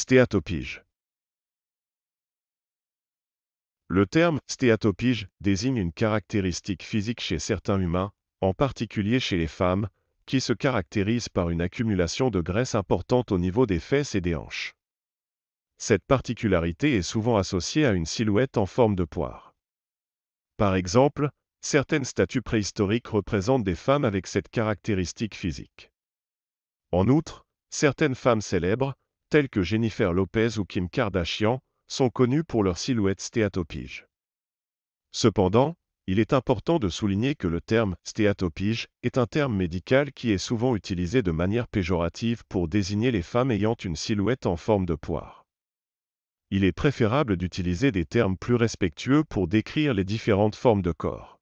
Stéatopige Le terme stéatopige désigne une caractéristique physique chez certains humains, en particulier chez les femmes, qui se caractérise par une accumulation de graisse importante au niveau des fesses et des hanches. Cette particularité est souvent associée à une silhouette en forme de poire. Par exemple, certaines statues préhistoriques représentent des femmes avec cette caractéristique physique. En outre, certaines femmes célèbres, tels que Jennifer Lopez ou Kim Kardashian, sont connus pour leur silhouette stéatopige. Cependant, il est important de souligner que le terme stéatopige est un terme médical qui est souvent utilisé de manière péjorative pour désigner les femmes ayant une silhouette en forme de poire. Il est préférable d'utiliser des termes plus respectueux pour décrire les différentes formes de corps.